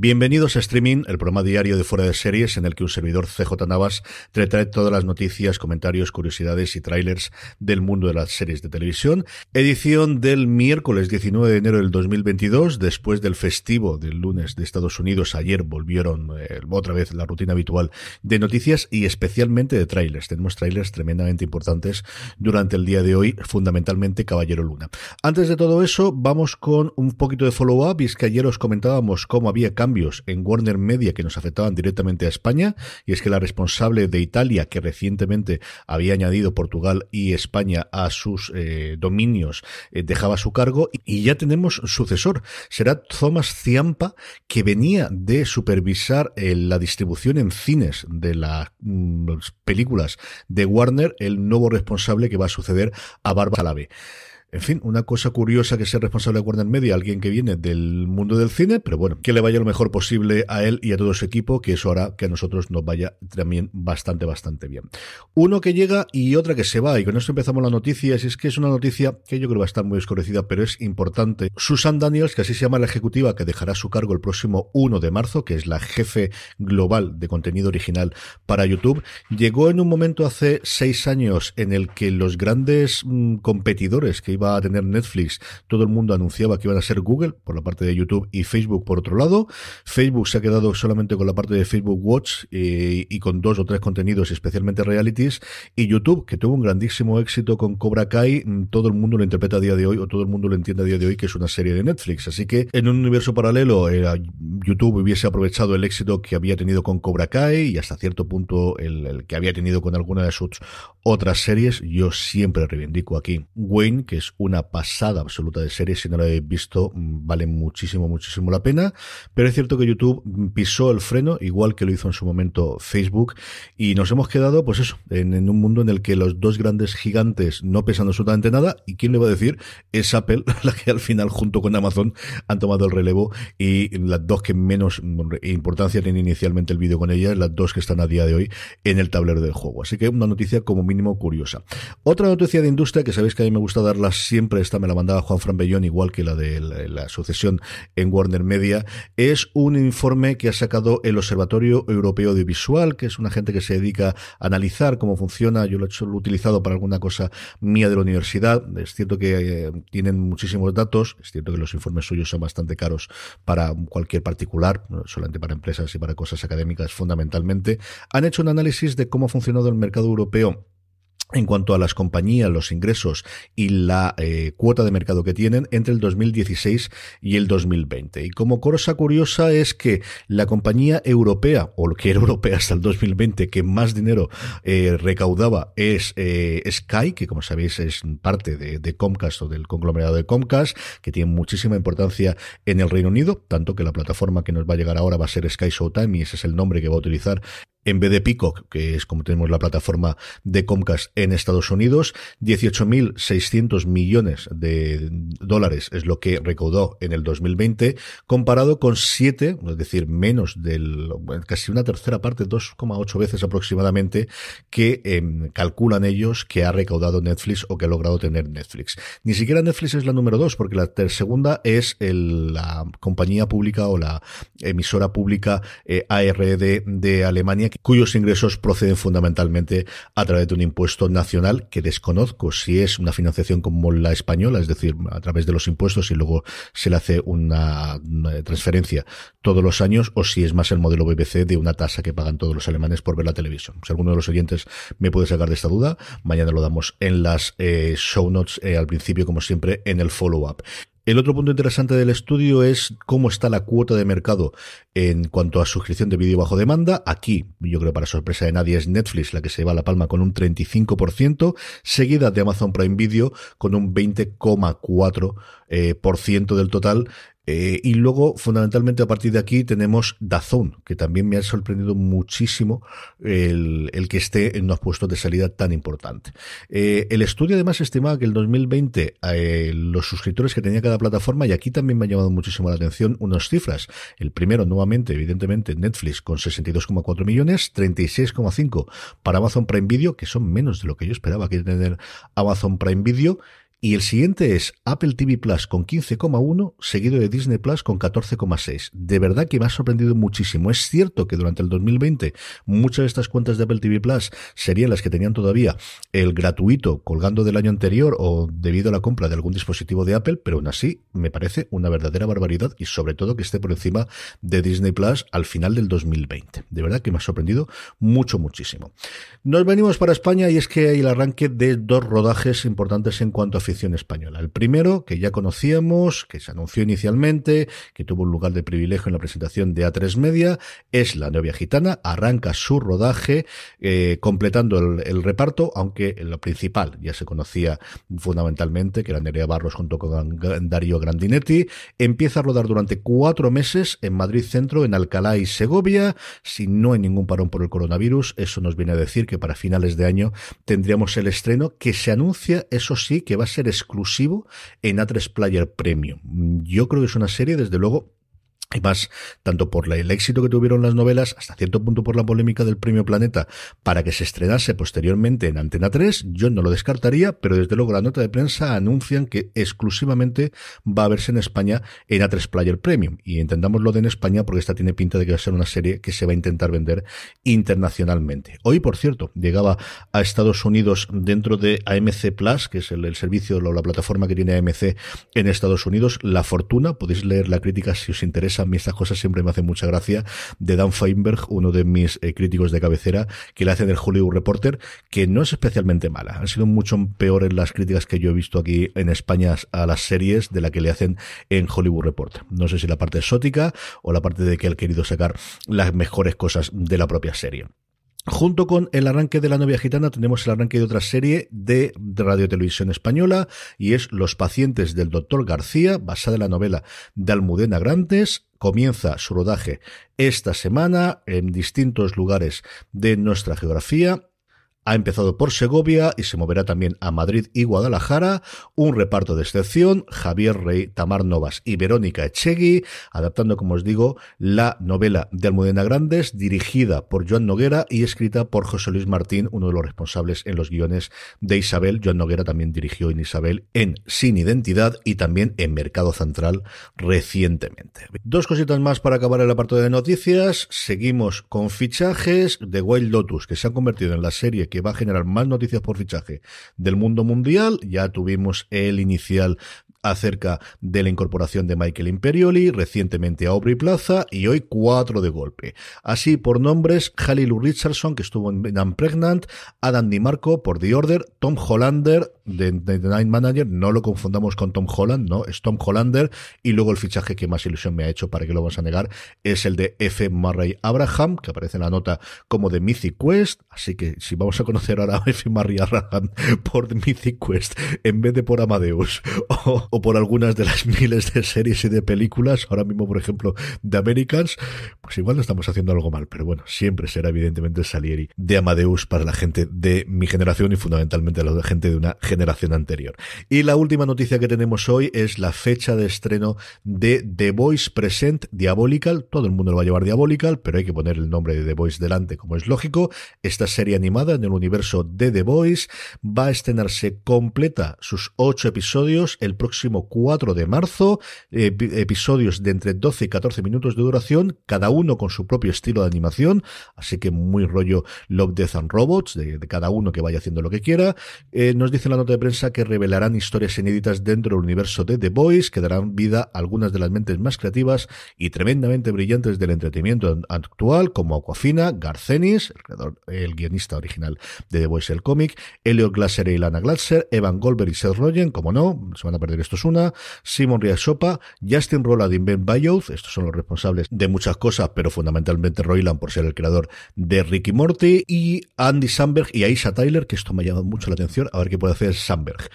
Bienvenidos a Streaming, el programa diario de fuera de series en el que un servidor CJ Navas te trae todas las noticias, comentarios, curiosidades y trailers del mundo de las series de televisión. Edición del miércoles 19 de enero del 2022, después del festivo del lunes de Estados Unidos. Ayer volvieron eh, otra vez la rutina habitual de noticias y especialmente de trailers. Tenemos trailers tremendamente importantes durante el día de hoy, fundamentalmente Caballero Luna. Antes de todo eso, vamos con un poquito de follow-up y que ayer os comentábamos cómo había cambios cambios en Warner Media que nos afectaban directamente a España, y es que la responsable de Italia, que recientemente había añadido Portugal y España a sus eh, dominios, eh, dejaba su cargo, y ya tenemos sucesor. Será Thomas Ciampa, que venía de supervisar eh, la distribución en cines de las mm, películas de Warner, el nuevo responsable que va a suceder a Bárbara Salave. En fin, una cosa curiosa que sea responsable de Warner Media, alguien que viene del mundo del cine, pero bueno, que le vaya lo mejor posible a él y a todo su equipo, que eso hará que a nosotros nos vaya también bastante, bastante bien. Uno que llega y otra que se va, y con eso empezamos la noticia, es que es una noticia que yo creo va a estar muy escurecida, pero es importante. Susan Daniels, que así se llama la ejecutiva, que dejará su cargo el próximo 1 de marzo, que es la jefe global de contenido original para YouTube, llegó en un momento hace seis años en el que los grandes mm, competidores que va a tener Netflix, todo el mundo anunciaba que iban a ser Google por la parte de YouTube y Facebook por otro lado. Facebook se ha quedado solamente con la parte de Facebook Watch eh, y, con dos o tres contenidos, especialmente realities. Y YouTube, que tuvo un grandísimo éxito con Cobra Kai, mm, todo el mundo lo interpreta a día de hoy o todo el mundo lo entiende a día de hoy que es una serie de Netflix. Así que en un universo paralelo, eh, YouTube hubiese aprovechado el éxito que había tenido con Cobra Kai y hasta cierto punto el, el que había tenido con alguna de sus otras series. Yo siempre reivindico aquí Wayne, que es una pasada absoluta de serie. Si no la habéis visto, mm, vale muchísimo, muchísimo la pena. Pero es cierto que YouTube pisó el freno, igual que lo hizo en su momento Facebook, y nos hemos quedado, pues eso, en, un mundo en el que los dos grandes gigantes no pesan absolutamente nada. ¿Y quién le va a decir? Es Apple, la que al final, junto con Amazon, han tomado el relevo y las dos que menos mm, importancia tienen inicialmente el vídeo con ellas, las dos que están a día de hoy en el tablero del juego. Así que una noticia como mínimo curiosa. Otra noticia de industria que sabéis que a mí me gusta dar las siempre esta me la mandaba Juan Fran igual que la de la, sucesión en Warner Media, es un informe que ha sacado el Observatorio Europeo de Visual, que es una gente que se dedica a analizar cómo funciona. Yo lo he, utilizado para alguna cosa mía de la universidad. Es cierto que eh, tienen muchísimos datos, es cierto que los informes suyos son bastante caros para cualquier particular, solamente para empresas y para cosas académicas fundamentalmente. Han hecho un análisis de cómo ha funcionado el mercado europeo en cuanto a las compañías, los ingresos y la eh, cuota de mercado que tienen entre el 2016 y el 2020. Y como cosa curiosa es que la compañía europea, o lo que era europea hasta el 2020, que más dinero eh, recaudaba es eh, Sky, que como sabéis es parte de, de, Comcast o del conglomerado de Comcast, que tiene muchísima importancia en el Reino Unido, tanto que la plataforma que nos va a llegar ahora va a ser Sky Showtime y ese es el nombre que va a utilizar en vez de Peacock, que es como tenemos la plataforma de Comcast en Estados Unidos. 18.600 millones de dólares es lo que recaudó en el 2020, comparado con 7, es decir, menos del casi una tercera parte, 2,8 veces aproximadamente, que em, calculan ellos que ha recaudado Netflix o que ha logrado tener Netflix. Ni siquiera Netflix es la número 2, porque la segunda es la compañía pública o la emisora pública eh, ARD de Alemania, cuyos ingresos proceden fundamentalmente a través de un impuesto nacional que desconozco si es una financiación como la española, es decir, a través de los impuestos y luego se le hace una transferencia todos los años o si es más el modelo BBC de una tasa que pagan todos los alemanes por ver la televisión. Si alguno de los oyentes me puede sacar de esta duda, mañana lo damos en las eh, show notes eh, al principio, como siempre, en el follow-up. El otro punto interesante del estudio es cómo está la cuota de mercado en cuanto a suscripción de vídeo bajo demanda. Aquí, yo creo para sorpresa de nadie, es Netflix la que se lleva la palma con un 35%, seguida de Amazon Prime Video con un 20,4% eh, del total eh, y luego, fundamentalmente, a partir de aquí tenemos Dazón, que también me ha sorprendido muchísimo el, el que esté en unos puestos de salida tan importante. Eh, el estudio, además, estimaba que el 2020 eh, los suscriptores que tenía cada plataforma, y aquí también me ha llamado muchísimo la atención unas cifras. El primero, nuevamente, evidentemente, Netflix con 62,4 millones, 36,5 para Amazon Prime Video, que son menos de lo que yo esperaba que tener Amazon Prime Video. Y el siguiente es Apple TV Plus con 15,1, seguido de Disney Plus con 14,6. De verdad que me ha sorprendido muchísimo. Es cierto que durante el 2020 muchas de estas cuentas de Apple TV Plus serían las que tenían todavía el gratuito colgando del año anterior o debido a la compra de algún dispositivo de Apple, pero aún así me parece una verdadera barbaridad y sobre todo que esté por encima de Disney Plus al final del 2020. De verdad que me ha sorprendido mucho, muchísimo. Nos venimos para España y es que hay el arranque de dos rodajes importantes en cuanto a española. El primero, que ya conocíamos, que se anunció inicialmente, que tuvo un lugar de privilegio en la presentación de A3 Media, es La novia gitana, arranca su rodaje eh, completando el, reparto, aunque lo principal ya se conocía fundamentalmente, que era Nerea Barros junto con Dario Grandinetti, empieza a rodar durante cuatro meses en Madrid Centro, en Alcalá y Segovia, si no hay ningún parón por el coronavirus, eso nos viene a decir que para finales de año tendríamos el estreno que se anuncia, eso sí, que va a ser exclusivo en A3 Player Premium. Yo creo que es una serie, desde luego, y más tanto por el éxito que tuvieron las novelas, hasta cierto punto por la polémica del Premio Planeta, para que se estrenase posteriormente en Antena 3, yo no lo descartaría, pero desde luego la nota de prensa anuncian que exclusivamente va a verse en España en A3 Player Premium. Y entendámoslo de en España porque esta tiene pinta de que va a ser una serie que se va a intentar vender internacionalmente. Hoy, por cierto, llegaba a Estados Unidos dentro de AMC Plus, que es el, el servicio o la plataforma que tiene AMC en Estados Unidos, La Fortuna, podéis leer la crítica si os interesa a mí estas cosas siempre me hacen mucha gracia, de Dan Feinberg, uno de mis eh, críticos de cabecera, que le hacen el Hollywood Reporter, que no es especialmente mala. Han sido mucho peores las críticas que yo he visto aquí en España a las series de la que le hacen en Hollywood Reporter. No sé si la parte exótica o la parte de que ha querido sacar las mejores cosas de la propia serie. Junto con el arranque de la novia gitana tenemos el arranque de otra serie de radiotelevisión Española y es Los pacientes del doctor García, basada en la novela de Almudena Grantes, comienza su rodaje esta semana en distintos lugares de nuestra geografía. Ha empezado por Segovia y se moverá también a Madrid y Guadalajara. Un reparto de excepción, Javier Rey, Tamar Novas y Verónica Echegui, adaptando, como os digo, la novela de Almudena Grandes, dirigida por Joan Noguera y escrita por José Luis Martín, uno de los responsables en los guiones de Isabel. Joan Noguera también dirigió en Isabel en Sin Identidad y también en Mercado Central recientemente. Dos cositas más para acabar el apartado de noticias. Seguimos con fichajes de Wild Lotus, que se han convertido en la serie que va a generar más noticias por fichaje del mundo mundial. Ya tuvimos el inicial acerca de la incorporación de Michael Imperioli, recientemente a Aubrey Plaza y hoy cuatro de golpe. Así por nombres, Halilu Richardson, que estuvo en I'm Pregnant, Adam DiMarco por The Order, Tom Hollander de The Night Manager, no lo confundamos con Tom Holland, no, es Tom Hollander y luego el fichaje que más ilusión me ha hecho, para que lo vamos a negar, es el de F. Murray Abraham, que aparece en la nota como de Mythic Quest, así que si vamos a conocer ahora a F. Murray Abraham por Mythic Quest en vez de por Amadeus o o por algunas de las miles de series y de películas, ahora mismo por ejemplo de Americans, pues igual no estamos haciendo algo mal, pero bueno, siempre será evidentemente Salieri de Amadeus para la gente de mi generación y fundamentalmente la gente de una generación anterior. Y la última noticia que tenemos hoy es la fecha de estreno de The Voice Present Diabolical, todo el mundo lo va a llevar Diabolical, pero hay que poner el nombre de The Voice delante como es lógico, esta serie animada en el universo de The Voice va a estrenarse completa sus ocho episodios el próximo 4 de marzo, eh, episodios de entre 12 y 14 minutos de duración, cada uno con su propio estilo de animación, así que muy rollo Love, Death and Robots, de, cada uno que vaya haciendo lo que quiera. Eh, nos dice la nota de prensa que revelarán historias inéditas dentro del universo de The Boys, que darán vida a algunas de las mentes más creativas y tremendamente brillantes del entretenimiento actual, como Aquafina, Garcenis, el, guionista original de The Boys, el cómic, Elliot Glasser y Lana Glasser, Evan Goldberg y Seth Rogen, como no, se van a perder esto es una, Simon Riachopa, Justin Roland y Ben estos son los responsables de muchas cosas, pero fundamentalmente Roiland por ser el creador de Ricky Morty, y Andy Samberg y Aisha Tyler, que esto me ha llamado mucho la atención, a ver qué puede hacer Samberg.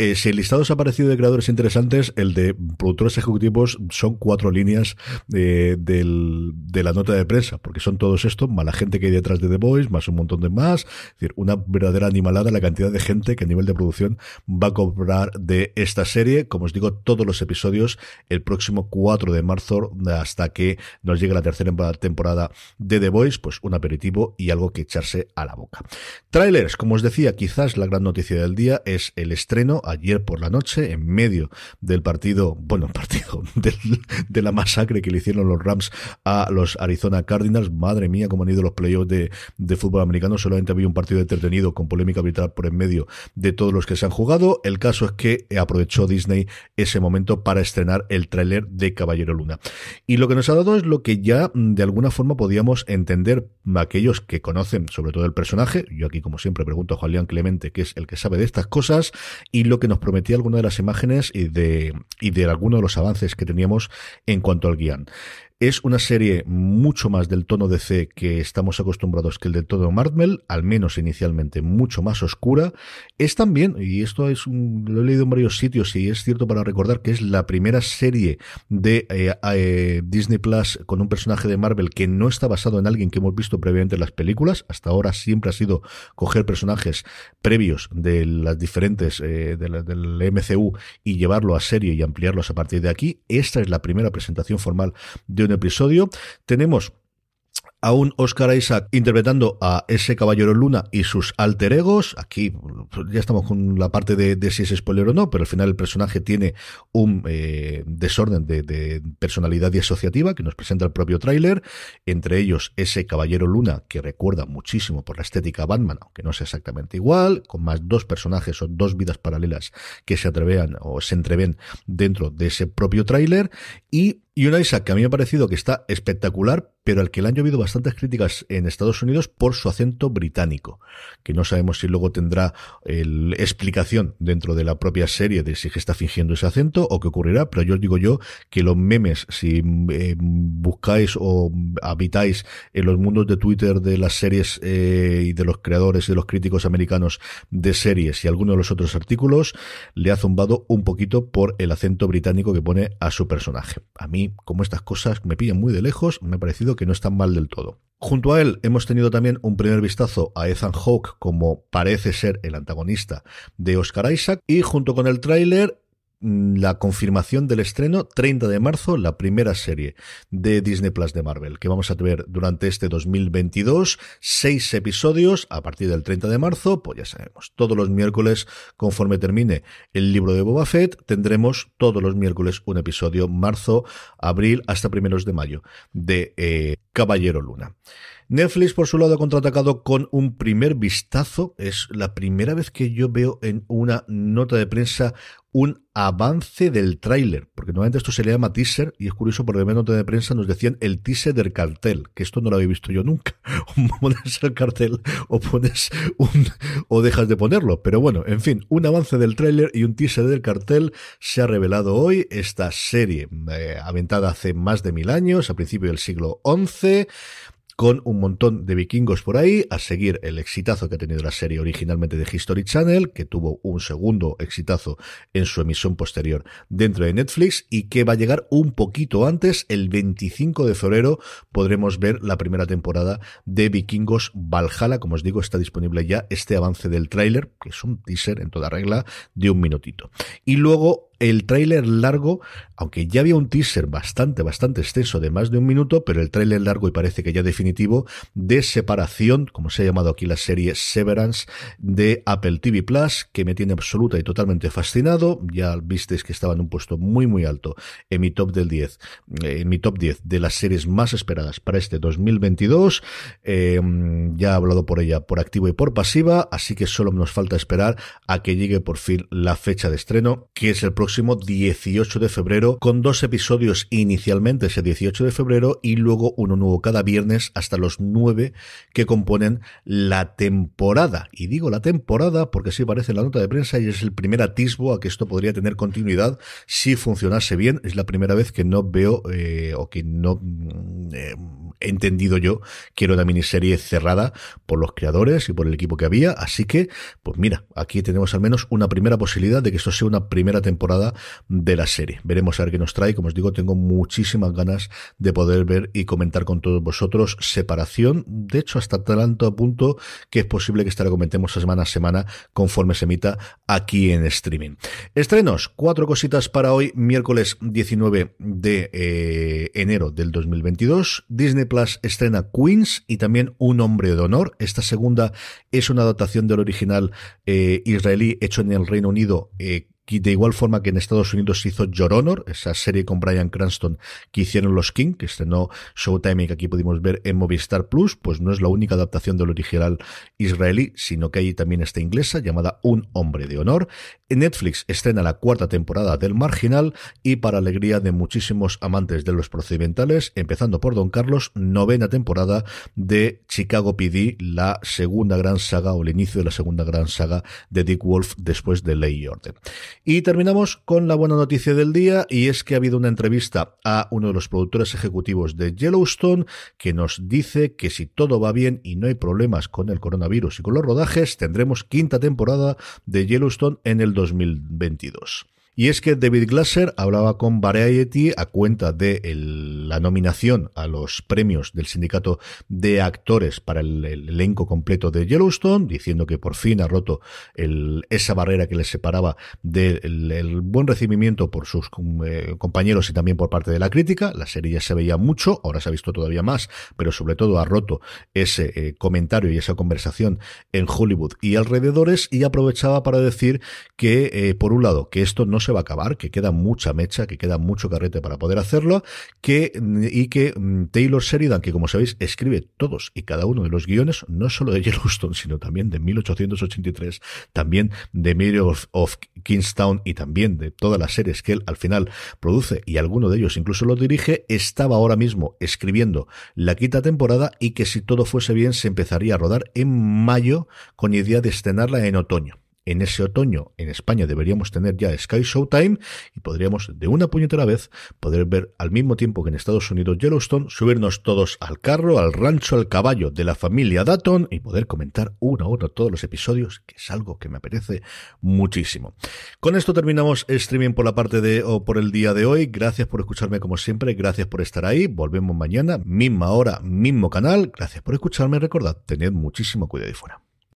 Eh, si el listado parecido de creadores interesantes, el de productores ejecutivos son cuatro líneas eh, de la nota de prensa, porque son todos estos, más la gente que hay detrás de The Voice, más un montón de más. Es decir, una verdadera animalada la cantidad de gente que a nivel de producción va a cobrar de esta serie. Como os digo, todos los episodios el próximo 4 de marzo hasta que nos llegue la tercera temporada de The Voice, pues un aperitivo y algo que echarse a la boca. Trailers, como os decía, quizás la gran noticia del día es el estreno ayer por la noche, en medio del partido, bueno, partido de la masacre que le hicieron los Rams a los Arizona Cardinals. Madre mía, cómo han ido los playoffs de, de fútbol americano. Solamente había un partido entretenido con polémica vital por en medio de todos los que se han jugado. El caso es que aprovechó Disney ese momento para estrenar el tráiler de Caballero Luna. Y lo que nos ha dado es lo que ya mm, de alguna forma podíamos entender aquellos que conocen sobre todo el personaje. Yo aquí, como siempre, pregunto a Juan León Clemente, que es el que sabe de estas cosas, y lo que nos prometía alguna de las imágenes y de, y de alguno de los avances que teníamos en cuanto al guión. Es una serie mucho más del tono de C que estamos acostumbrados que el de tono Marvel, al menos inicialmente mucho más oscura. Es también, y esto es lo he leído en varios sitios y es cierto para recordar que es la primera serie de eh, eh, Disney Plus con un personaje de Marvel que no está basado en alguien que hemos visto previamente en las películas. Hasta ahora siempre ha sido coger personajes previos de las diferentes eh, del MCU y llevarlo a serie y ampliarlos a partir de aquí. Esta es la primera presentación formal de episodio. Tenemos a un Oscar Isaac interpretando a ese caballero Luna y sus alter egos. Aquí pues, ya estamos con la parte de, si es spoiler o no, pero al final el personaje tiene un eh, desorden de, personalidad y asociativa que nos presenta el propio tráiler. Entre ellos ese caballero Luna que recuerda muchísimo por la estética Batman, aunque no sea exactamente igual, con más dos personajes o dos vidas paralelas que se atrevean o se entreven dentro de ese propio tráiler. Y y una Isaac que a mí me ha parecido que está espectacular, pero al que le han llovido bastantes críticas en Estados Unidos por su acento británico, que no sabemos si luego tendrá explicación dentro de la propia serie de si está fingiendo ese acento o qué ocurrirá, pero yo os digo yo que los memes, si eh, buscáis o habitáis en los mundos de Twitter de las series eh, y de los creadores y de los críticos americanos de series y algunos de los otros artículos, le ha zumbado un poquito por el acento británico que pone a su personaje. A mí como estas cosas me pillan muy de lejos, me ha parecido que no están mal del todo. Junto a él hemos tenido también un primer vistazo a Ethan Hawke como parece ser el antagonista de Oscar Isaac y junto con el tráiler Mm, la confirmación del estreno 30 de marzo, la primera serie de Disney Plus de Marvel, que vamos a tener durante este 2022, seis episodios a partir del 30 de marzo, pues ya sabemos, todos los miércoles, conforme termine el libro de Boba Fett, tendremos todos los miércoles un episodio, marzo, abril, hasta primeros de mayo, de eh, Caballero Luna. Netflix, por su lado, ha contraatacado con un primer vistazo. Es la primera vez que yo veo en una nota de prensa un avance del tráiler, porque normalmente esto se le llama teaser, y es curioso porque en nota de prensa nos decían el teaser del cartel, que esto no lo había visto yo nunca. O pones el cartel o pones un o dejas de ponerlo. Pero bueno, en fin, un avance del tráiler y un teaser del cartel se ha revelado hoy esta serie, eh, aventada hace más de mil años, a principios del siglo XI con un montón de vikingos por ahí, a seguir el exitazo que ha tenido la serie originalmente de History Channel, que tuvo un segundo exitazo en su emisión posterior dentro de Netflix y que va a llegar un poquito antes, el 25 de febrero podremos ver la primera temporada de Vikingos Valhalla, como os digo, está disponible ya este avance del tráiler, que es un teaser en toda regla de un minutito. Y luego el tráiler largo, aunque ya había un teaser bastante, bastante extenso de más de un minuto, pero el tráiler largo y parece que ya definitivo de separación, como se ha llamado aquí la serie Severance de Apple TV Plus, que me tiene absoluta y totalmente fascinado. Ya visteis que estaba en un puesto muy, muy alto en mi top del 10, eh, en mi top 10 de las series más esperadas para este 2022. Em, ya he hablado por ella por activo y por pasiva, así que solo nos falta esperar a que llegue por fin la fecha de estreno, que es el próximo próximo 18 de febrero, con dos episodios inicialmente ese 18 de febrero y luego uno nuevo cada viernes hasta los nueve que componen la temporada. Y digo la temporada porque así parece en la nota de prensa y es el primer atisbo a que esto podría tener continuidad si funcionase bien. Es la primera vez que no veo eh, o que no mm, eh, he entendido yo que era una miniserie cerrada por los creadores y por el equipo que había. Así que, pues mira, aquí tenemos al menos una primera posibilidad de que esto sea una primera temporada de la serie. Veremos a ver qué nos trae. Como os digo, tengo muchísimas ganas de poder ver y comentar con todos vosotros separación. De hecho, hasta tanto a punto que es posible que esta la comentemos semana a semana conforme se emita aquí en streaming. Estrenos, cuatro cositas para hoy, miércoles 19 de eh, enero del 2022. Disney Plus estrena Queens y también Un hombre de honor. Esta segunda es una adaptación del original eh, israelí hecho en el Reino Unido. Eh, de igual forma que en Estados Unidos se hizo Your Honor, esa serie con Brian Cranston que hicieron los King, que estrenó Showtime y que aquí pudimos ver en Movistar Plus, pues no es la única adaptación del original israelí, sino que hay también esta inglesa llamada Un Hombre de Honor. En Netflix estrena la cuarta temporada del Marginal y para alegría de muchísimos amantes de los procedimentales, empezando por Don Carlos, novena temporada de Chicago PD, la segunda gran saga o el inicio de la segunda gran saga de Dick Wolf después de Ley y Orden. Y terminamos con la buena noticia del día y es que ha habido una entrevista a uno de los productores ejecutivos de Yellowstone que nos dice que si todo va bien y no hay problemas con el coronavirus y con los rodajes, tendremos quinta temporada de Yellowstone en el 2022. Y es que David Glasser hablaba con Variety a cuenta de la nominación a los premios del sindicato de actores para el, elenco completo de Yellowstone, diciendo que por fin ha roto esa barrera que le separaba del buen recibimiento por sus eh, compañeros y también por parte de la crítica. La serie ya se veía mucho, ahora se ha visto todavía más, pero sobre todo ha roto ese eh, comentario y esa conversación en Hollywood y alrededores y aprovechaba para decir que, eh, por un lado, que esto no se se va a acabar, que queda mucha mecha, que queda mucho carrete para poder hacerlo, que, y que mm, Taylor Sheridan, que como sabéis escribe todos y cada uno de los guiones, no solo de Yellowstone, sino también de 1883, también de Mirror of, of Kingstown y también de todas las series que él al final produce y alguno de ellos incluso lo dirige, estaba ahora mismo escribiendo la quinta temporada y que si todo fuese bien se empezaría a rodar en mayo con idea de estrenarla en otoño. En ese otoño en España deberíamos tener ya Sky Showtime y podríamos de una puñetera vez poder ver al mismo tiempo que en Estados Unidos Yellowstone, subirnos todos al carro, al rancho, al caballo de la familia Datton y poder comentar uno a uno todos los episodios, que es algo que me apetece muchísimo. Con esto terminamos streaming por la parte de o por el día de hoy. Gracias por escucharme como siempre, gracias por estar ahí. Volvemos mañana, misma hora, mismo canal. Gracias por escucharme. Recordad, tened muchísimo cuidado y fuera.